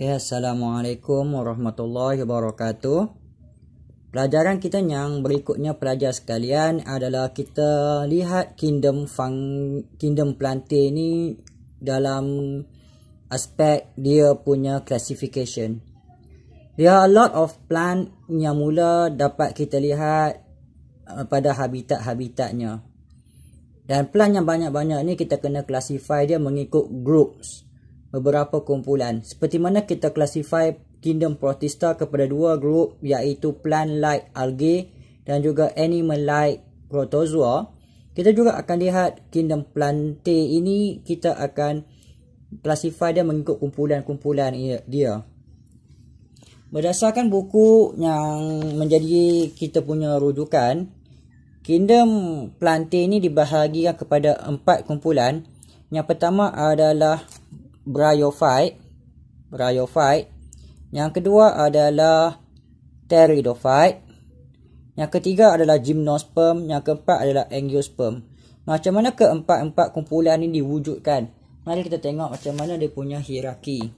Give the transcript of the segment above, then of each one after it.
Okay, ya, Assalamualaikum warahmatullahi wabarakatuh. Pelajaran kita yang berikutnya pelajar sekalian adalah kita lihat kingdom fang kingdom plantain ni dalam aspek dia punya classification. There are a lot of plant yang mula dapat kita lihat uh, pada habitat-habitatnya. Dan plan yang banyak-banyak ni kita kena classify dia mengikut groups beberapa kumpulan seperti mana kita classify kingdom protista kepada dua grup iaitu plant like algae dan juga animal like protozoa kita juga akan lihat kingdom plantae ini kita akan classify dia mengikut kumpulan-kumpulan dia berdasarkan buku yang menjadi kita punya rujukan kingdom plantae ini dibahagikan kepada empat kumpulan yang pertama adalah bryophyte bryophyte yang kedua adalah pteridophyte yang ketiga adalah gymnosperm yang keempat adalah angiosperm macam mana keempat-empat kumpulan ini diwujudkan mari kita tengok macam mana dia punya hierarki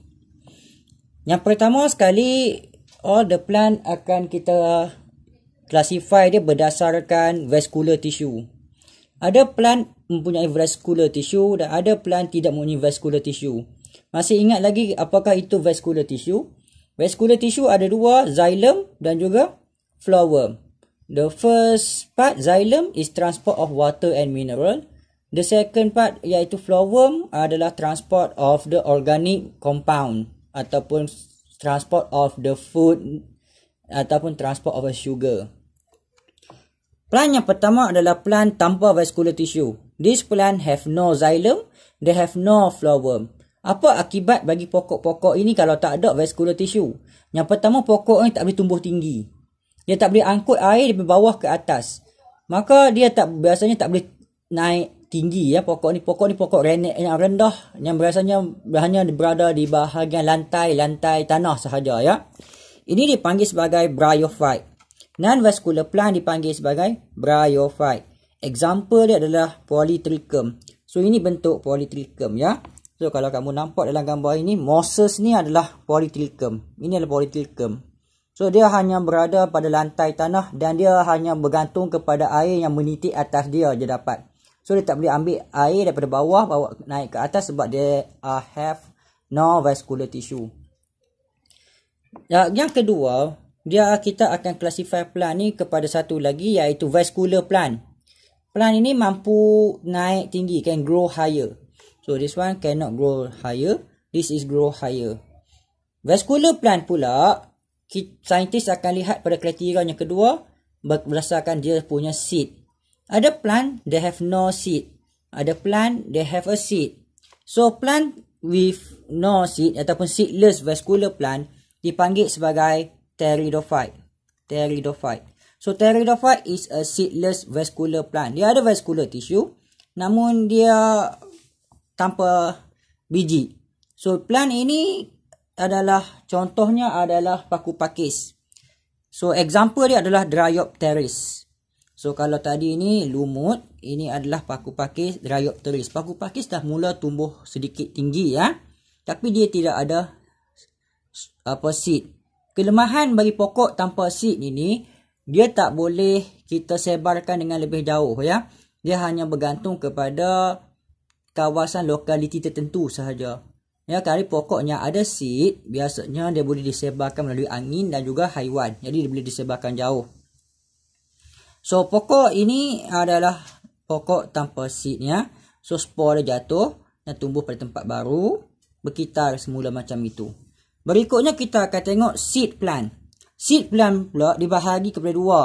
yang pertama sekali all the plant akan kita classify dia berdasarkan vascular tissue ada plant mempunyai vascular tissue dan ada plant tidak mempunyai vascular tissue masih ingat lagi apakah itu vascular tissue? Vascular tissue ada dua, xylem dan juga flower. The first part, xylem is transport of water and mineral. The second part iaitu flowworm adalah transport of the organic compound ataupun transport of the food ataupun transport of a sugar. Plan yang pertama adalah plan tanpa vascular tissue. This plant have no xylem, they have no flowworm. Apa akibat bagi pokok-pokok ini kalau tak ada vascular tissue? Yang pertama, pokok ini tak boleh tumbuh tinggi. Dia tak boleh angkut air dari bawah ke atas. Maka dia tak biasanya tak boleh naik tinggi ya pokok ni pokok ni pokok renek yang rendah yang biasanya hanya berada di bahagian lantai lantai tanah sahaja ya. Ini dipanggil sebagai bryophyte. Non vascular plant dipanggil sebagai bryophyte. Example dia adalah polytrichum. So ini bentuk polytrichum ya. So kalau kamu nampak dalam gambar ini Moses ni adalah polytilcum. Ini adalah polytilcum. So dia hanya berada pada lantai tanah dan dia hanya bergantung kepada air yang menitik atas dia je dapat. So dia tak boleh ambil air daripada bawah bawa naik ke atas sebab dia uh, have no vascular tissue. Ya, yang kedua, dia kita akan classify plant ni kepada satu lagi iaitu vascular plant. Plant ini mampu naik tinggi, can grow higher. So this one cannot grow higher. This is grow higher. Vascular plant pula, scientist akan lihat pada kriteria yang kedua berdasarkan dia punya seed. Ada plant, they have no seed. Ada plant, they have a seed. So plant with no seed ataupun seedless vascular plant dipanggil sebagai pteridophyte. Pteridophyte. So pteridophyte is a seedless vascular plant. Dia ada vascular tissue. Namun dia tanpa biji. So plant ini adalah contohnya adalah paku pakis. So example dia adalah dryopteris. So kalau tadi ini lumut, ini adalah paku pakis dryopteris. Paku pakis dah mula tumbuh sedikit tinggi ya. Tapi dia tidak ada apa seed. Kelemahan bagi pokok tanpa seed ini, dia tak boleh kita sebarkan dengan lebih jauh ya. Dia hanya bergantung kepada kawasan lokaliti tertentu sahaja. Ya, kari pokoknya ada seed, biasanya dia boleh disebarkan melalui angin dan juga haiwan. Jadi dia boleh disebarkan jauh. So, pokok ini adalah pokok tanpa seed ya. So, spore jatuh dan tumbuh pada tempat baru, berkitar semula macam itu. Berikutnya kita akan tengok seed plant. Seed plant pula dibahagi kepada dua.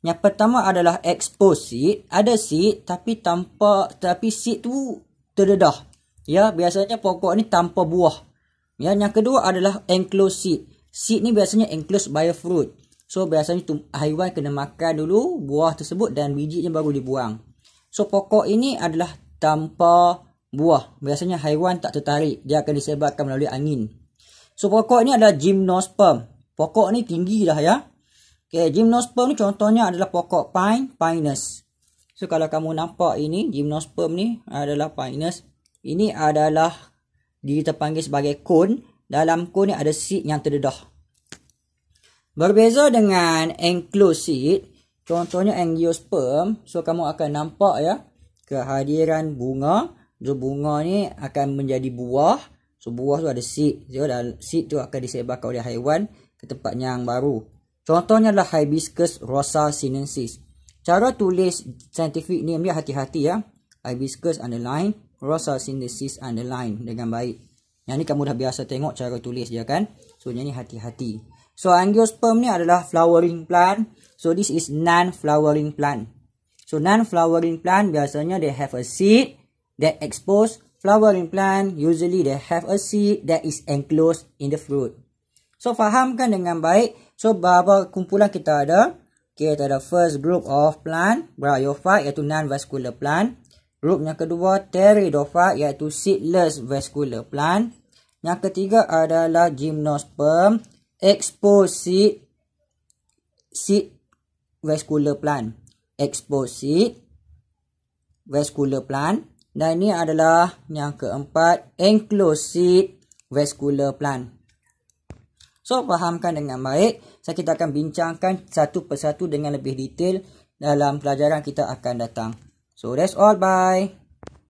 Yang pertama adalah exposed seed. Ada seed tapi tanpa tapi seed tu terdedah. Ya, biasanya pokok ni tanpa buah. Ya, yang kedua adalah enclosed seed. Seed ni biasanya enclosed by a fruit. So, biasanya tu, haiwan kena makan dulu buah tersebut dan bijinya baru dibuang. So, pokok ini adalah tanpa buah. Biasanya haiwan tak tertarik. Dia akan disebabkan melalui angin. So, pokok ini adalah gymnosperm. Pokok ni tinggi dah ya. Okay, gymnosperm ni contohnya adalah pokok pine, pinus. So kalau kamu nampak ini gymnosperm ni adalah pinus. Ini adalah diterpanggil sebagai cone. Dalam cone ni ada seed yang terdedah. Berbeza dengan enclosed seed. Contohnya angiosperm. So kamu akan nampak ya. Kehadiran bunga. So bunga ni akan menjadi buah. So buah tu ada seed. So dan seed tu akan disebarkan oleh haiwan ke tempat yang baru. Contohnya adalah hibiscus rosa sinensis. Cara tulis scientific ni ambil hati-hati ya. Hibiscus underline, rosa synthesis underline dengan baik. Yang ni kamu dah biasa tengok cara tulis dia kan. So yang ni hati-hati. So angiosperm ni adalah flowering plant. So this is non-flowering plant. So non-flowering plant biasanya they have a seed that expose flowering plant. Usually they have a seed that is enclosed in the fruit. So fahamkan dengan baik. So beberapa kumpulan kita ada? kita ada first group of plant, bryophyte iaitu non-vascular plant. Group yang kedua, pteridophyte iaitu seedless vascular plant. Yang ketiga adalah gymnosperm, exposed seed, seed vascular plant. Exposed seed, vascular plant. Dan ini adalah yang keempat, enclosed seed, vascular plant. So, fahamkan dengan baik. So, kita akan bincangkan satu persatu dengan lebih detail dalam pelajaran kita akan datang. So, that's all. Bye.